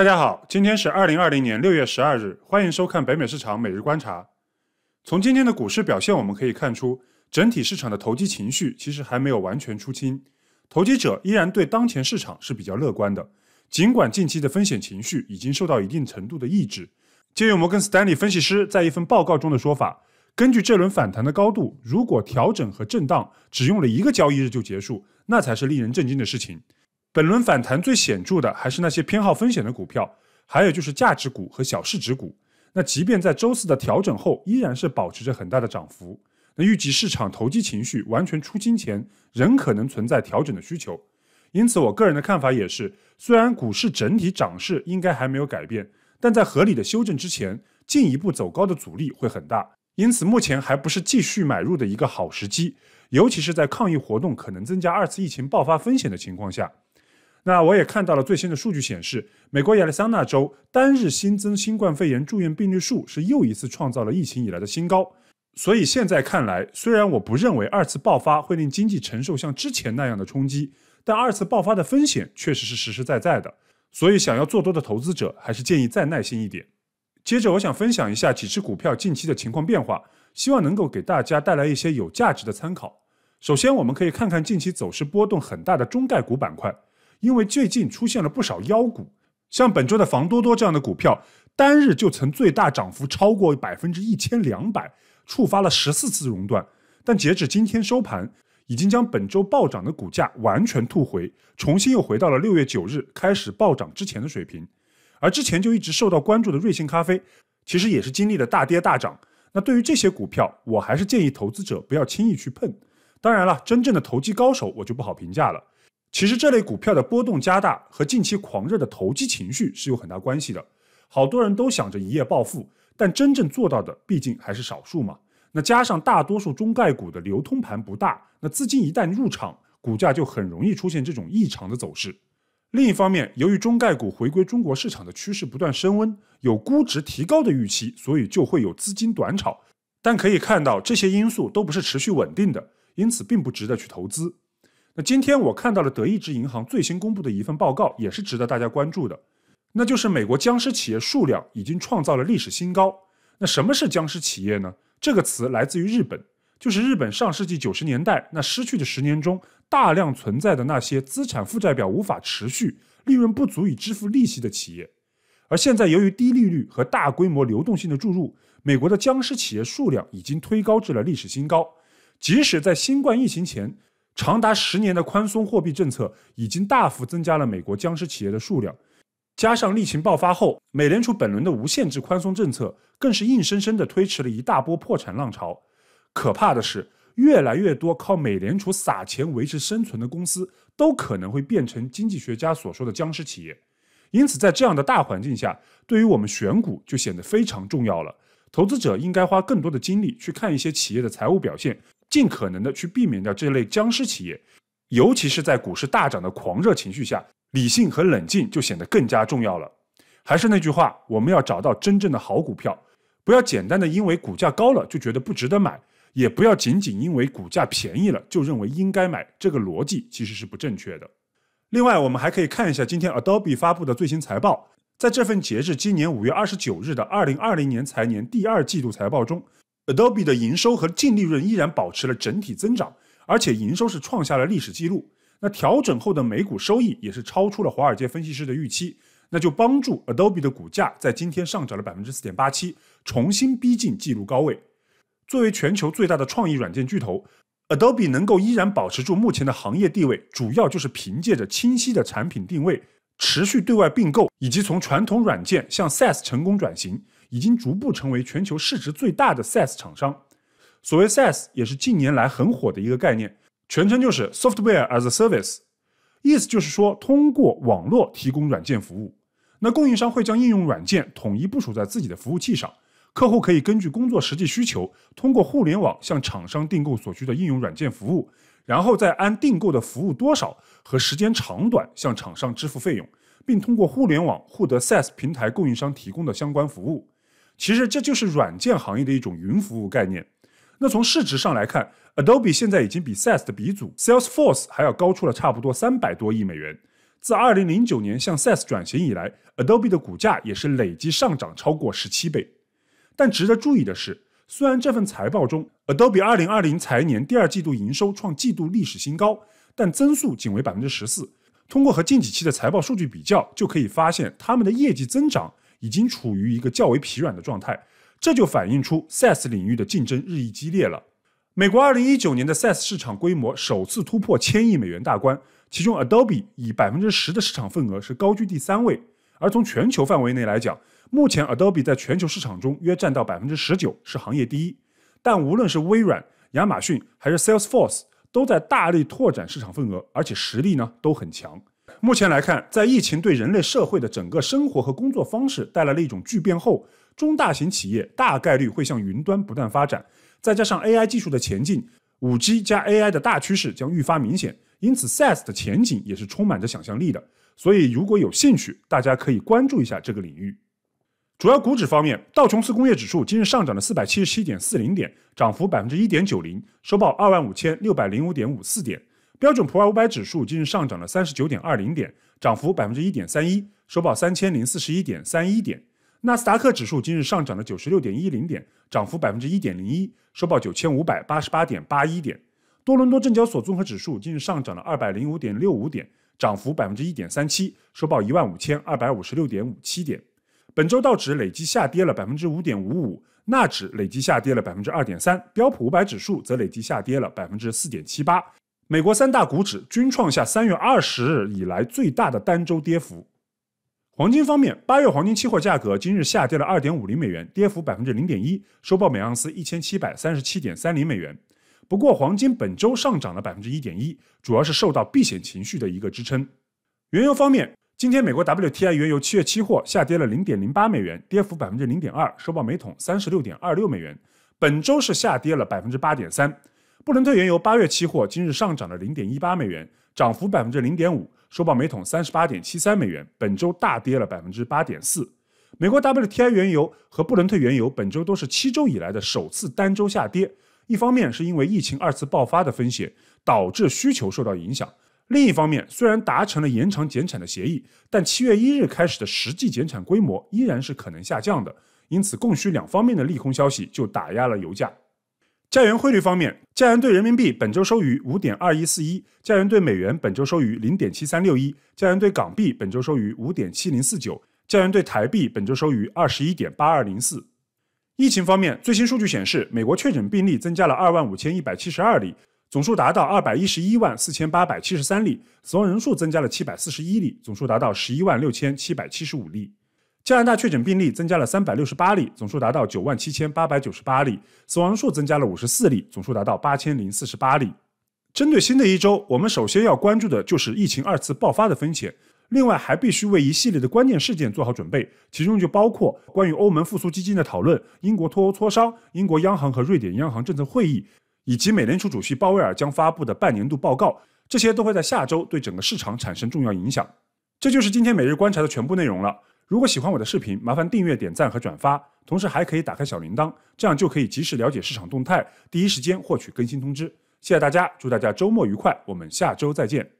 大家好，今天是二零二零年六月十二日，欢迎收看北美市场每日观察。从今天的股市表现，我们可以看出，整体市场的投机情绪其实还没有完全出清，投机者依然对当前市场是比较乐观的。尽管近期的风险情绪已经受到一定程度的抑制。借用摩根斯丹利分析师在一份报告中的说法，根据这轮反弹的高度，如果调整和震荡只用了一个交易日就结束，那才是令人震惊的事情。本轮反弹最显著的还是那些偏好风险的股票，还有就是价值股和小市值股。那即便在周四的调整后，依然是保持着很大的涨幅。那预计市场投机情绪完全出清前，仍可能存在调整的需求。因此，我个人的看法也是，虽然股市整体涨势应该还没有改变，但在合理的修正之前，进一步走高的阻力会很大。因此，目前还不是继续买入的一个好时机，尤其是在抗议活动可能增加二次疫情爆发风险的情况下。那我也看到了最新的数据显示，美国亚利桑那州单日新增新冠肺炎住院病例数是又一次创造了疫情以来的新高。所以现在看来，虽然我不认为二次爆发会令经济承受像之前那样的冲击，但二次爆发的风险确实是实实在在的。所以想要做多的投资者，还是建议再耐心一点。接着，我想分享一下几只股票近期的情况变化，希望能够给大家带来一些有价值的参考。首先，我们可以看看近期走势波动很大的中概股板块。因为最近出现了不少妖股，像本周的房多多这样的股票，单日就曾最大涨幅超过百分之一千两百，触发了十四次熔断。但截止今天收盘，已经将本周暴涨的股价完全吐回，重新又回到了六月九日开始暴涨之前的水平。而之前就一直受到关注的瑞幸咖啡，其实也是经历了大跌大涨。那对于这些股票，我还是建议投资者不要轻易去碰。当然了，真正的投机高手，我就不好评价了。其实这类股票的波动加大和近期狂热的投机情绪是有很大关系的。好多人都想着一夜暴富，但真正做到的毕竟还是少数嘛。那加上大多数中概股的流通盘不大，那资金一旦入场，股价就很容易出现这种异常的走势。另一方面，由于中概股回归中国市场的趋势不断升温，有估值提高的预期，所以就会有资金短炒。但可以看到，这些因素都不是持续稳定的，因此并不值得去投资。那今天我看到了德意志银行最新公布的一份报告，也是值得大家关注的，那就是美国僵尸企业数量已经创造了历史新高。那什么是僵尸企业呢？这个词来自于日本，就是日本上世纪九十年代那失去的十年中大量存在的那些资产负债表无法持续、利润不足以支付利息的企业。而现在由于低利率和大规模流动性的注入，美国的僵尸企业数量已经推高至了历史新高。即使在新冠疫情前。长达十年的宽松货币政策已经大幅增加了美国僵尸企业的数量，加上疫情爆发后，美联储本轮的无限制宽松政策更是硬生生地推迟了一大波破产浪潮。可怕的是，越来越多靠美联储撒钱维持生存的公司都可能会变成经济学家所说的僵尸企业。因此，在这样的大环境下，对于我们选股就显得非常重要了。投资者应该花更多的精力去看一些企业的财务表现。尽可能的去避免掉这类僵尸企业，尤其是在股市大涨的狂热情绪下，理性和冷静就显得更加重要了。还是那句话，我们要找到真正的好股票，不要简单的因为股价高了就觉得不值得买，也不要仅仅因为股价便宜了就认为应该买。这个逻辑其实是不正确的。另外，我们还可以看一下今天 Adobe 发布的最新财报，在这份截至今年五月二十九日的二零二零年财年第二季度财报中。Adobe 的营收和净利润依然保持了整体增长，而且营收是创下了历史记录。那调整后的每股收益也是超出了华尔街分析师的预期，那就帮助 Adobe 的股价在今天上涨了百分之四点八七，重新逼近纪录高位。作为全球最大的创意软件巨头，Adobe 能够依然保持住目前的行业地位，主要就是凭借着清晰的产品定位、持续对外并购以及从传统软件向 SaaS 成功转型。已经逐步成为全球市值最大的 SaaS 厂商。所谓 SaaS 也是近年来很火的一个概念，全称就是 Software as a Service，意思就是说通过网络提供软件服务。那供应商会将应用软件统一部署在自己的服务器上，客户可以根据工作实际需求，通过互联网向厂商订购所需的应用软件服务，然后再按订购的服务多少和时间长短向厂商支付费用，并通过互联网获得 SaaS 平台供应商提供的相关服务。其实这就是软件行业的一种云服务概念。那从市值上来看，Adobe 现在已经比 Sales 的鼻祖 Salesforce 还要高出了差不多三百多亿美元。自二零零九年向 Sales 转型以来，Adobe 的股价也是累计上涨超过十七倍。但值得注意的是，虽然这份财报中，Adobe 二零二零财年第二季度营收创季度历史新高，但增速仅为百分之十四。通过和近几期的财报数据比较，就可以发现他们的业绩增长。已经处于一个较为疲软的状态，这就反映出 SaaS 领域的竞争日益激烈了。美国二零一九年的 SaaS 市场规模首次突破千亿美元大关，其中 Adobe 以百分之十的市场份额是高居第三位。而从全球范围内来讲，目前 Adobe 在全球市场中约占到百分之十九，是行业第一。但无论是微软、亚马逊还是 Salesforce，都在大力拓展市场份额，而且实力呢都很强。目前来看，在疫情对人类社会的整个生活和工作方式带来了一种巨变后，中大型企业大概率会向云端不断发展，再加上 AI 技术的前进，5G 加 AI 的大趋势将愈发明显，因此 SaaS 的前景也是充满着想象力的。所以如果有兴趣，大家可以关注一下这个领域。主要股指方面，道琼斯工业指数今日上涨了477.40点，涨幅1.90%，收报25,605.54点。标准普尔五百指数今日上涨了三十九点二零点，涨幅百分之一点三一，收报三千零四十一点三一点。纳斯达克指数今日上涨了九十六点一零点，涨幅百分之一点零一，收报九千五百八十八点八一点。多伦多证交所综合指数今日上涨了二百零五点六五点，涨幅百分之一点三七，收报一万五千二百五十六点五七点。本周道指累计下跌了百分之五点五五，纳指累计下跌了百分之二点三，标普五百指数则累计下跌了百分之四点七八。美国三大股指均创下三月二十日以来最大的单周跌幅。黄金方面，八月黄金期货价格今日下跌了二点五零美元，跌幅百分之零点一，收报每盎司一千七百三十七点三零美元。不过，黄金本周上涨了百分之一点一，主要是受到避险情绪的一个支撑。原油方面，今天美国 WTI 原油七月期货下跌了零点零八美元，跌幅百分之零点二，收报每桶三十六点二六美元。本周是下跌了百分之八点三。布伦特原油八月期货今日上涨了零点一八美元，涨幅百分之零点五，收报每桶三十八点七三美元。本周大跌了百分之八点四。美国 WTI 原油和布伦特原油本周都是七周以来的首次单周下跌。一方面是因为疫情二次爆发的风险导致需求受到影响；另一方面，虽然达成了延长减产的协议，但七月一日开始的实际减产规模依然是可能下降的。因此，供需两方面的利空消息就打压了油价。加元汇率方面，加元对人民币本周收于五点二一四一；加元对美元本周收于零点七三六一；加元对港币本周收于五点七零四九；加元对台币本周收于二十一点八二零四。疫情方面，最新数据显示，美国确诊病例增加了二万五千一百七十二例，总数达到二百一十一万四千八百七十三例；死亡人数增加了七百四十一例，总数达到十一万六千七百七十五例。加拿大确诊病例增加了三百六十八例，总数达到九万七千八百九十八例；死亡数增加了五十四例，总数达到八千零四十八例。针对新的一周，我们首先要关注的就是疫情二次爆发的风险，另外还必须为一系列的关键事件做好准备，其中就包括关于欧盟复苏基金的讨论、英国脱欧磋商、英国央行和瑞典央行政策会议，以及美联储主席鲍威尔将发布的半年度报告。这些都会在下周对整个市场产生重要影响。这就是今天每日观察的全部内容了。如果喜欢我的视频，麻烦订阅、点赞和转发，同时还可以打开小铃铛，这样就可以及时了解市场动态，第一时间获取更新通知。谢谢大家，祝大家周末愉快，我们下周再见。